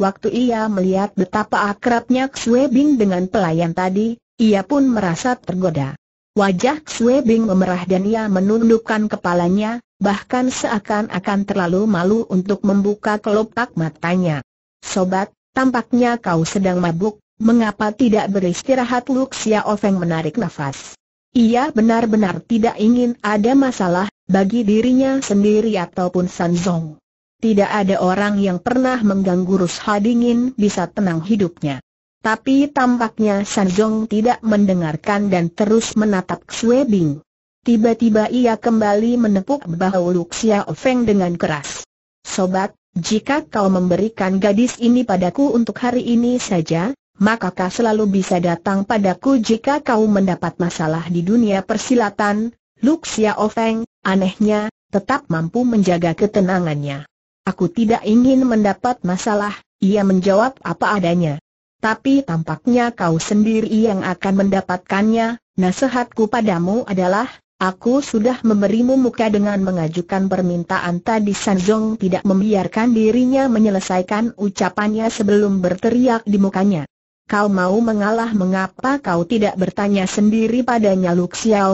Waktu ia melihat betapa akrabnya Xue Bing dengan pelayan tadi, ia pun merasa tergoda. Wajah Xue Bing memerah dan ia menundukkan kepalanya, bahkan seakan-akan terlalu malu untuk membuka kelopak matanya. Sobat, tampaknya kau sedang mabuk, mengapa tidak beristirahat Lu Xiao Feng menarik nafas. Ia benar-benar tidak ingin ada masalah, bagi dirinya sendiri ataupun Sanzong. Tidak ada orang yang pernah mengganggu Rus Hadingin bisa tenang hidupnya. Tapi tampaknya Jong tidak mendengarkan dan terus menatap Xue Bing. Tiba-tiba ia kembali menepuk bahu Luxia Ofeng dengan keras. Sobat, jika kau memberikan gadis ini padaku untuk hari ini saja, maka kau selalu bisa datang padaku jika kau mendapat masalah di dunia persilatan. Luxia Ofeng, anehnya, tetap mampu menjaga ketenangannya. Aku tidak ingin mendapat masalah, ia menjawab apa adanya. Tapi tampaknya kau sendiri yang akan mendapatkannya, nasihatku padamu adalah, Aku sudah memberimu muka dengan mengajukan permintaan tadi Sanzong tidak membiarkan dirinya menyelesaikan ucapannya sebelum berteriak di mukanya. Kau mau mengalah mengapa kau tidak bertanya sendiri padanya Lu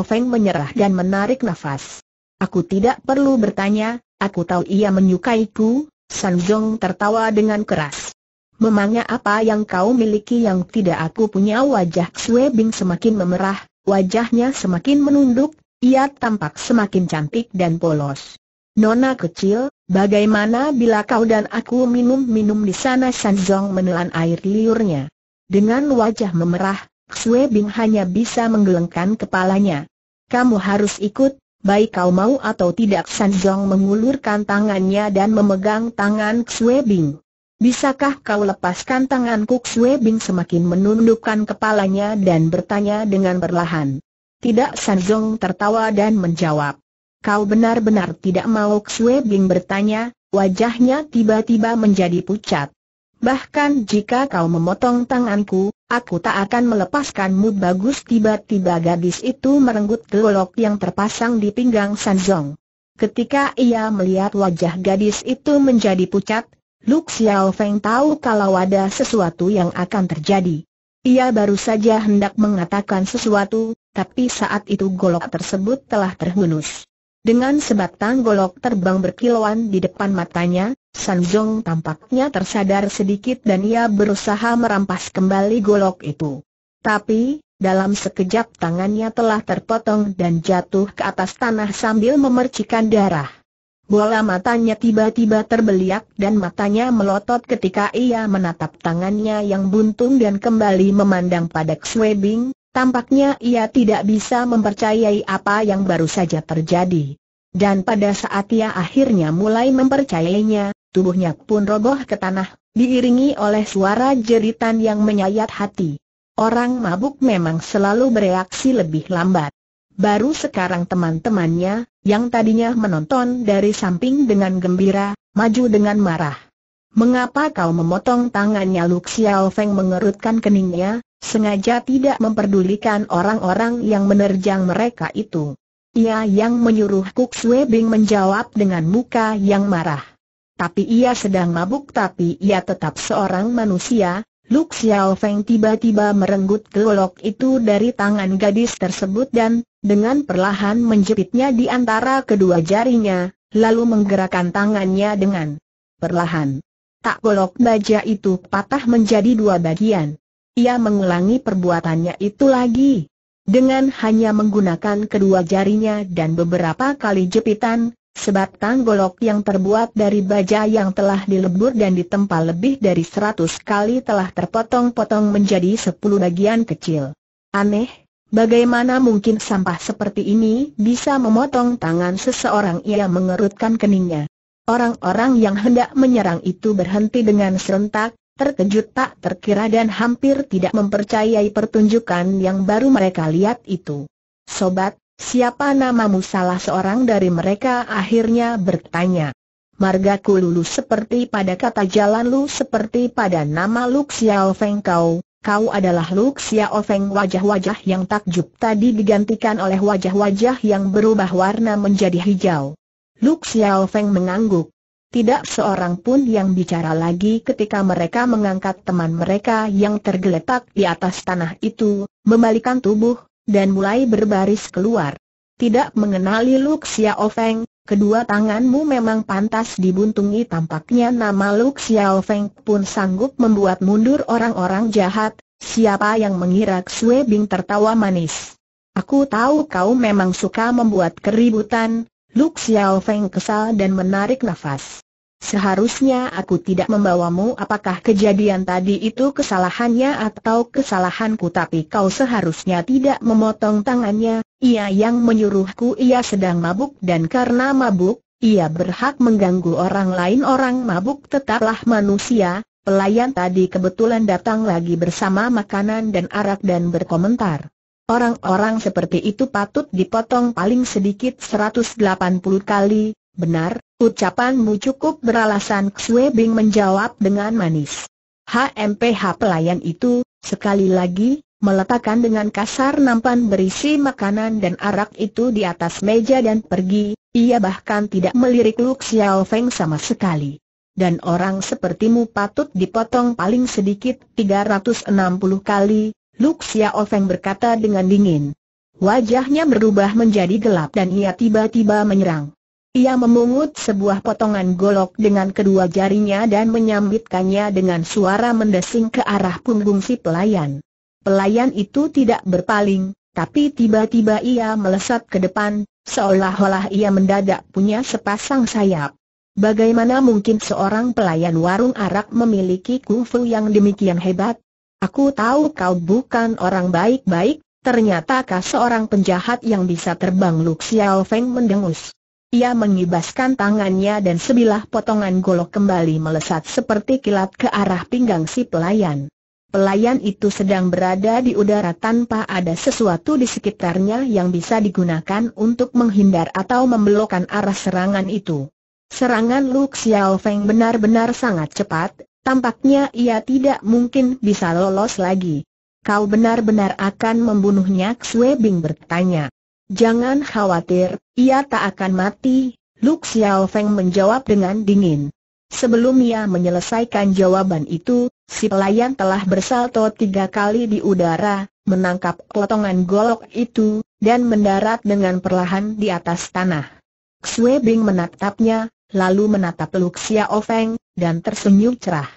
Feng menyerah dan menarik nafas. Aku tidak perlu bertanya, Aku tahu ia menyukaiku, Jong tertawa dengan keras. Memangnya apa yang kau miliki yang tidak aku punya wajah Xue Bing semakin memerah, wajahnya semakin menunduk, ia tampak semakin cantik dan polos. Nona kecil, bagaimana bila kau dan aku minum-minum di sana Jong menelan air liurnya. Dengan wajah memerah, Xue Bing hanya bisa menggelengkan kepalanya. Kamu harus ikut, Baik kau mau atau tidak San Jong mengulurkan tangannya dan memegang tangan Xue Bing. Bisakah kau lepaskan tanganku Xue Bing semakin menundukkan kepalanya dan bertanya dengan perlahan. Tidak San Jong tertawa dan menjawab. Kau benar-benar tidak mau Xue Bing bertanya, wajahnya tiba-tiba menjadi pucat. Bahkan jika kau memotong tanganku, aku tak akan melepaskanmu bagus tiba-tiba gadis itu merenggut golok yang terpasang di pinggang Sanzong. Ketika ia melihat wajah gadis itu menjadi pucat, Lu Xiao Feng tahu kalau ada sesuatu yang akan terjadi. Ia baru saja hendak mengatakan sesuatu, tapi saat itu golok tersebut telah terhunus. Dengan sebatang golok terbang berkilauan di depan matanya, Sanjong tampaknya tersadar sedikit dan ia berusaha merampas kembali golok itu. Tapi, dalam sekejap tangannya telah terpotong dan jatuh ke atas tanah sambil memercikan darah. Bola matanya tiba-tiba terbeliak dan matanya melotot ketika ia menatap tangannya yang buntung dan kembali memandang pada Xwebing, tampaknya ia tidak bisa mempercayai apa yang baru saja terjadi. Dan pada saat ia akhirnya mulai mempercayainya, Tubuhnya pun roboh ke tanah, diiringi oleh suara jeritan yang menyayat hati. Orang mabuk memang selalu bereaksi lebih lambat. Baru sekarang teman-temannya, yang tadinya menonton dari samping dengan gembira, maju dengan marah. Mengapa kau memotong tangannya Lu Xiao Feng mengerutkan keningnya, sengaja tidak memperdulikan orang-orang yang menerjang mereka itu. Ia yang menyuruh Kuk Sue Bing menjawab dengan muka yang marah. Tapi ia sedang mabuk tapi ia tetap seorang manusia, Luk Xiao Feng tiba-tiba merenggut golok itu dari tangan gadis tersebut dan, dengan perlahan menjepitnya di antara kedua jarinya, lalu menggerakkan tangannya dengan perlahan. Tak golok baja itu patah menjadi dua bagian. Ia mengulangi perbuatannya itu lagi. Dengan hanya menggunakan kedua jarinya dan beberapa kali jepitan, Sebatang golok yang terbuat dari baja yang telah dilebur dan ditempa lebih dari seratus kali telah terpotong-potong menjadi sepuluh bagian kecil. Aneh, bagaimana mungkin sampah seperti ini bisa memotong tangan seseorang ia mengerutkan keningnya. Orang-orang yang hendak menyerang itu berhenti dengan serentak, terkejut tak terkira dan hampir tidak mempercayai pertunjukan yang baru mereka lihat itu. Sobat, Siapa namamu salah seorang dari mereka akhirnya bertanya. Margaku lulu seperti pada kata jalan lu seperti pada nama Luk Xiao kau, kau adalah Luk Xiao wajah-wajah yang takjub tadi digantikan oleh wajah-wajah yang berubah warna menjadi hijau. Luk Xiao mengangguk. Tidak seorang pun yang bicara lagi ketika mereka mengangkat teman mereka yang tergeletak di atas tanah itu, membalikan tubuh, dan mulai berbaris keluar. Tidak mengenali Luxia Ofeng, Feng, kedua tanganmu memang pantas dibuntungi tampaknya nama Luxia Ofeng Feng pun sanggup membuat mundur orang-orang jahat, siapa yang mengira Xue Bing tertawa manis. Aku tahu kau memang suka membuat keributan, Luxia Ofeng Feng kesal dan menarik nafas. Seharusnya aku tidak membawamu apakah kejadian tadi itu kesalahannya atau kesalahanku tapi kau seharusnya tidak memotong tangannya, ia yang menyuruhku ia sedang mabuk dan karena mabuk, ia berhak mengganggu orang lain orang mabuk tetaplah manusia, pelayan tadi kebetulan datang lagi bersama makanan dan arak dan berkomentar. Orang-orang seperti itu patut dipotong paling sedikit 180 kali, benar, Ucapanmu cukup beralasan Xue Bing menjawab dengan manis. HMPH pelayan itu, sekali lagi, meletakkan dengan kasar nampan berisi makanan dan arak itu di atas meja dan pergi, ia bahkan tidak melirik Lu Xiao Feng sama sekali. Dan orang sepertimu patut dipotong paling sedikit 360 kali, Lu Xiao Feng berkata dengan dingin. Wajahnya berubah menjadi gelap dan ia tiba-tiba menyerang. Ia memungut sebuah potongan golok dengan kedua jarinya dan menyambitkannya dengan suara mendesing ke arah punggung si pelayan. Pelayan itu tidak berpaling, tapi tiba-tiba ia melesat ke depan, seolah-olah ia mendadak punya sepasang sayap. Bagaimana mungkin seorang pelayan warung arak memiliki kungfu yang demikian hebat? Aku tahu kau bukan orang baik-baik, ternyata kau seorang penjahat yang bisa terbang Lu Feng mendengus. Ia mengibaskan tangannya dan sebilah potongan golok kembali melesat seperti kilat ke arah pinggang si pelayan. Pelayan itu sedang berada di udara tanpa ada sesuatu di sekitarnya yang bisa digunakan untuk menghindar atau membelokkan arah serangan itu. Serangan Lu Xiao Feng benar-benar sangat cepat, tampaknya ia tidak mungkin bisa lolos lagi. Kau benar-benar akan membunuhnya Xue Bing bertanya. Jangan khawatir, ia tak akan mati, Lu Xiao Feng menjawab dengan dingin. Sebelum ia menyelesaikan jawaban itu, si pelayan telah bersalto tiga kali di udara, menangkap potongan golok itu, dan mendarat dengan perlahan di atas tanah. Xue Bing menatapnya, lalu menatap Lu Xiao Feng, dan tersenyum cerah.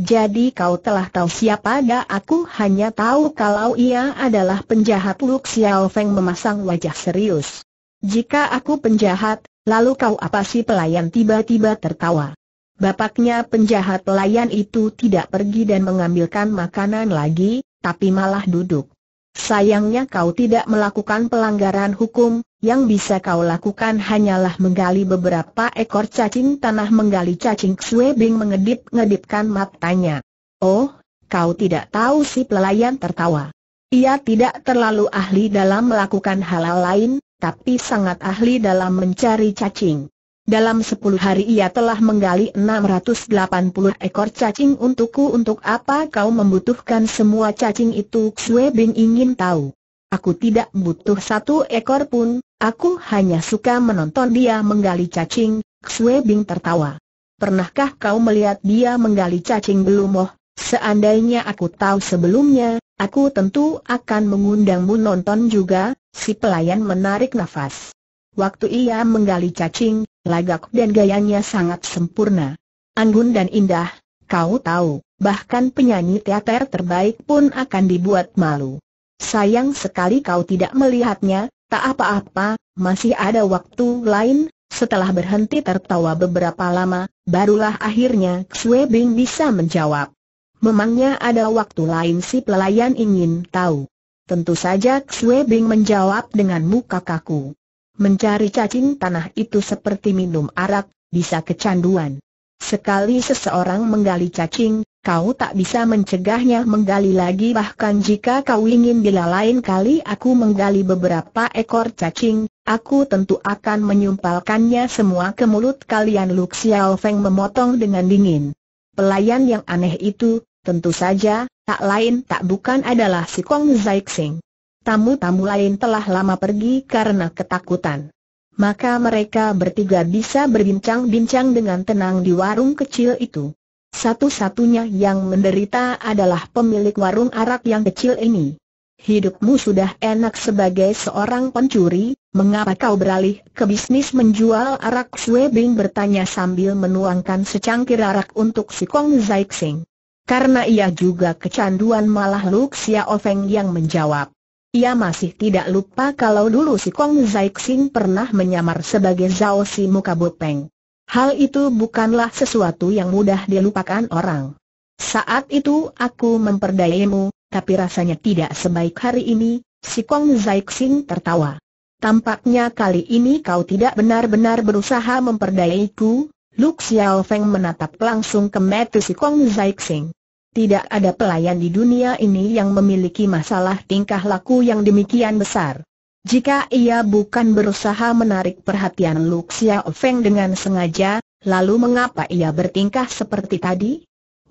Jadi kau telah tahu siapa dia aku hanya tahu kalau ia adalah penjahat Lu Xiao Feng memasang wajah serius. Jika aku penjahat, lalu kau apa si pelayan tiba-tiba tertawa. Bapaknya penjahat pelayan itu tidak pergi dan mengambilkan makanan lagi, tapi malah duduk. Sayangnya kau tidak melakukan pelanggaran hukum, yang bisa kau lakukan hanyalah menggali beberapa ekor cacing tanah menggali cacing Bing mengedip-ngedipkan matanya. Oh, kau tidak tahu si pelayan tertawa. Ia tidak terlalu ahli dalam melakukan hal-hal lain, tapi sangat ahli dalam mencari cacing. Dalam sepuluh hari ia telah menggali 680 ekor cacing untukku untuk apa kau membutuhkan semua cacing itu Bing ingin tahu. Aku tidak butuh satu ekor pun, Aku hanya suka menonton dia menggali cacing, Xue Bing tertawa. Pernahkah kau melihat dia menggali cacing belum oh? Seandainya aku tahu sebelumnya, aku tentu akan mengundangmu nonton juga, si pelayan menarik nafas. Waktu ia menggali cacing, lagak dan gayanya sangat sempurna. Anggun dan indah, kau tahu, bahkan penyanyi teater terbaik pun akan dibuat malu. Sayang sekali kau tidak melihatnya, Tak apa-apa, masih ada waktu lain, setelah berhenti tertawa beberapa lama, barulah akhirnya Xue Bing bisa menjawab. Memangnya ada waktu lain si pelayan ingin tahu. Tentu saja Xue Bing menjawab dengan muka kaku. Mencari cacing tanah itu seperti minum arak, bisa kecanduan. Sekali seseorang menggali cacing, kau tak bisa mencegahnya menggali lagi bahkan jika kau ingin bila lain kali aku menggali beberapa ekor cacing, aku tentu akan menyumpalkannya semua ke mulut kalian Lu Xiao Feng memotong dengan dingin. Pelayan yang aneh itu, tentu saja, tak lain tak bukan adalah si Kong Zaixing. Tamu-tamu lain telah lama pergi karena ketakutan maka mereka bertiga bisa berbincang-bincang dengan tenang di warung kecil itu. Satu-satunya yang menderita adalah pemilik warung arak yang kecil ini. Hidupmu sudah enak sebagai seorang pencuri, mengapa kau beralih ke bisnis menjual arak Swebing bertanya sambil menuangkan secangkir arak untuk si Kong Zaixing. Karena ia juga kecanduan malah Luxia Ofeng yang menjawab. Ia masih tidak lupa kalau dulu si Kong Zaixing pernah menyamar sebagai Zhao Si Muka Bopeng. Hal itu bukanlah sesuatu yang mudah dilupakan orang. Saat itu aku memperdayamu, tapi rasanya tidak sebaik hari ini, si Kong Zaixing tertawa. Tampaknya kali ini kau tidak benar-benar berusaha memperdayaiku, Lu Xiaofeng menatap langsung ke mata si Kong Zaixing. Tidak ada pelayan di dunia ini yang memiliki masalah tingkah laku yang demikian besar. Jika ia bukan berusaha menarik perhatian Luxia Feng dengan sengaja, lalu mengapa ia bertingkah seperti tadi?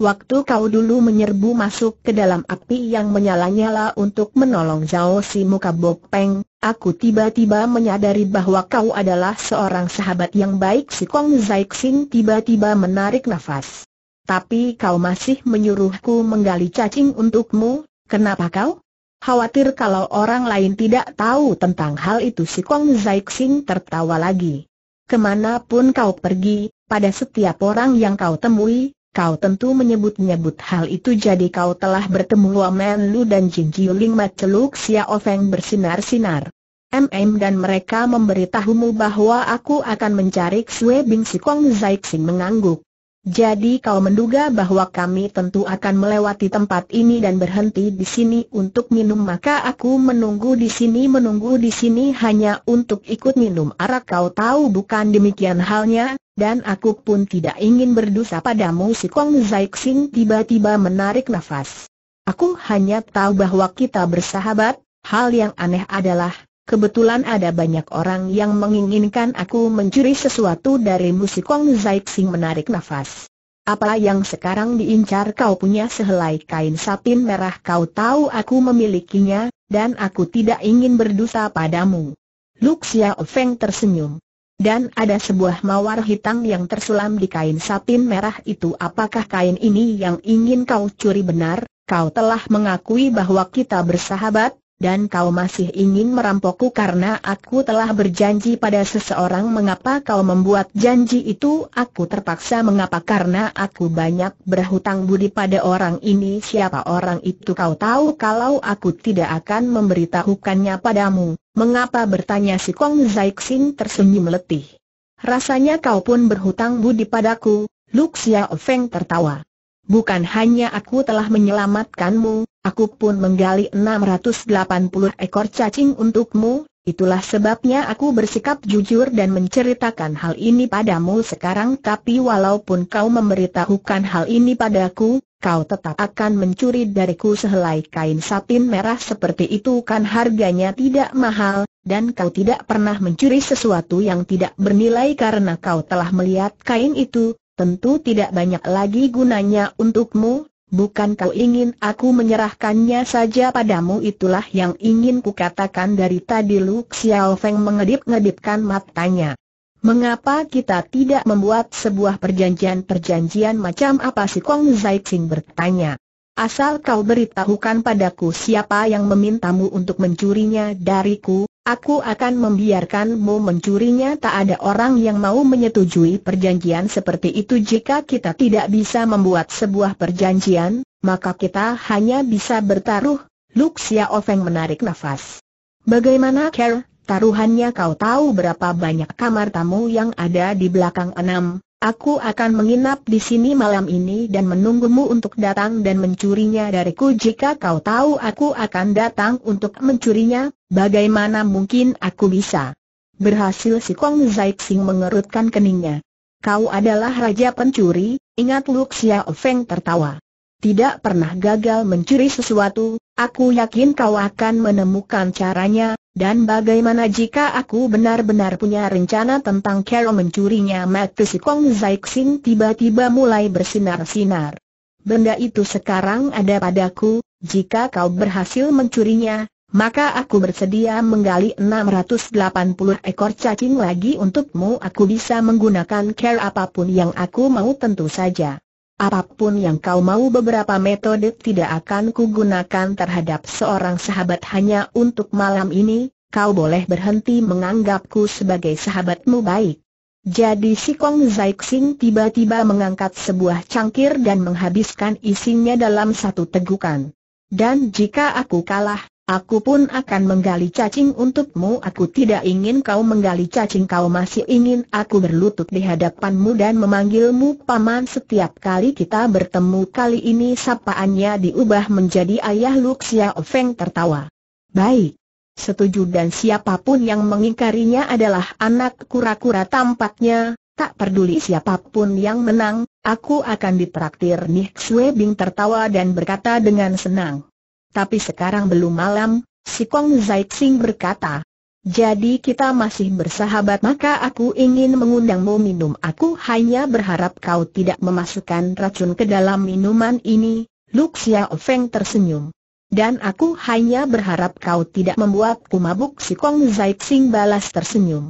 Waktu kau dulu menyerbu masuk ke dalam api yang menyala-nyala untuk menolong Zhao Si Muka Bok Peng, aku tiba-tiba menyadari bahwa kau adalah seorang sahabat yang baik si Kong Zai Xing tiba-tiba menarik nafas. Tapi kau masih menyuruhku menggali cacing untukmu, kenapa kau? Khawatir kalau orang lain tidak tahu tentang hal itu si Kong Zaixing tertawa lagi. Kemanapun kau pergi, pada setiap orang yang kau temui, kau tentu menyebut-nyebut hal itu jadi kau telah bertemu Wamen Lu dan Jin Jiuling Mat Celuk Feng bersinar-sinar. MM dan mereka memberitahumu bahwa aku akan mencari Xue Bing si Kong Zaixing mengangguk. Jadi kau menduga bahwa kami tentu akan melewati tempat ini dan berhenti di sini untuk minum maka aku menunggu di sini menunggu di sini hanya untuk ikut minum arak kau tahu bukan demikian halnya, dan aku pun tidak ingin berdosa padamu si Kong Zaixing tiba-tiba menarik nafas. Aku hanya tahu bahwa kita bersahabat, hal yang aneh adalah Kebetulan ada banyak orang yang menginginkan aku mencuri sesuatu dari musikong Zaixing menarik nafas. Apa yang sekarang diincar kau punya sehelai kain satin merah kau tahu aku memilikinya, dan aku tidak ingin berdosa padamu. Luxia Feng tersenyum. Dan ada sebuah mawar hitam yang tersulam di kain satin merah itu apakah kain ini yang ingin kau curi benar, kau telah mengakui bahwa kita bersahabat, dan kau masih ingin merampokku karena aku telah berjanji pada seseorang mengapa kau membuat janji itu aku terpaksa mengapa karena aku banyak berhutang budi pada orang ini siapa orang itu kau tahu kalau aku tidak akan memberitahukannya padamu, mengapa bertanya si Kong Zaixing tersenyum letih. Rasanya kau pun berhutang budi padaku, Luxia Feng tertawa. Bukan hanya aku telah menyelamatkanmu, aku pun menggali 680 ekor cacing untukmu, itulah sebabnya aku bersikap jujur dan menceritakan hal ini padamu sekarang tapi walaupun kau memberitahukan hal ini padaku, kau tetap akan mencuri dariku sehelai kain satin merah seperti itu kan harganya tidak mahal, dan kau tidak pernah mencuri sesuatu yang tidak bernilai karena kau telah melihat kain itu, tentu tidak banyak lagi gunanya untukmu, bukan kau ingin aku menyerahkannya saja padamu itulah yang ingin kukatakan dari tadi Lu Xiao Feng mengedip-ngedipkan matanya. Mengapa kita tidak membuat sebuah perjanjian-perjanjian macam apa si Kong Zaixing bertanya? Asal kau beritahukan padaku siapa yang memintamu untuk mencurinya dariku, Aku akan membiarkanmu mencurinya tak ada orang yang mau menyetujui perjanjian seperti itu jika kita tidak bisa membuat sebuah perjanjian, maka kita hanya bisa bertaruh, Luxia Ofeng menarik nafas. Bagaimana Ker, taruhannya kau tahu berapa banyak kamar tamu yang ada di belakang enam, Aku akan menginap di sini malam ini dan menunggumu untuk datang dan mencurinya dariku jika kau tahu aku akan datang untuk mencurinya, bagaimana mungkin aku bisa? Berhasil si Kong Zai Xing mengerutkan keningnya. Kau adalah raja pencuri, ingat Luxia Feng tertawa tidak pernah gagal mencuri sesuatu, aku yakin kau akan menemukan caranya, dan bagaimana jika aku benar-benar punya rencana tentang Carol mencurinya mati si Kong Zaixing tiba-tiba mulai bersinar-sinar. Benda itu sekarang ada padaku, jika kau berhasil mencurinya, maka aku bersedia menggali 680 ekor cacing lagi untukmu aku bisa menggunakan care apapun yang aku mau tentu saja. Apapun yang kau mau beberapa metode tidak akan kugunakan terhadap seorang sahabat hanya untuk malam ini, kau boleh berhenti menganggapku sebagai sahabatmu baik. Jadi si Kong Zaixing tiba-tiba mengangkat sebuah cangkir dan menghabiskan isinya dalam satu tegukan. Dan jika aku kalah, Aku pun akan menggali cacing untukmu Aku tidak ingin kau menggali cacing Kau masih ingin aku berlutut di hadapanmu dan memanggilmu paman Setiap kali kita bertemu kali ini sapaannya diubah menjadi ayah Luxia Ofeng tertawa Baik Setuju dan siapapun yang mengingkarinya adalah anak kura-kura tampaknya Tak peduli siapapun yang menang, aku akan ditraktir Nih Xue Bing tertawa dan berkata dengan senang tapi sekarang belum malam, si Kong Zaixing berkata. Jadi kita masih bersahabat maka aku ingin mengundangmu minum Aku hanya berharap kau tidak memasukkan racun ke dalam minuman ini Luxia Xiao Feng tersenyum Dan aku hanya berharap kau tidak membuatku mabuk Si Kong Zaixing balas tersenyum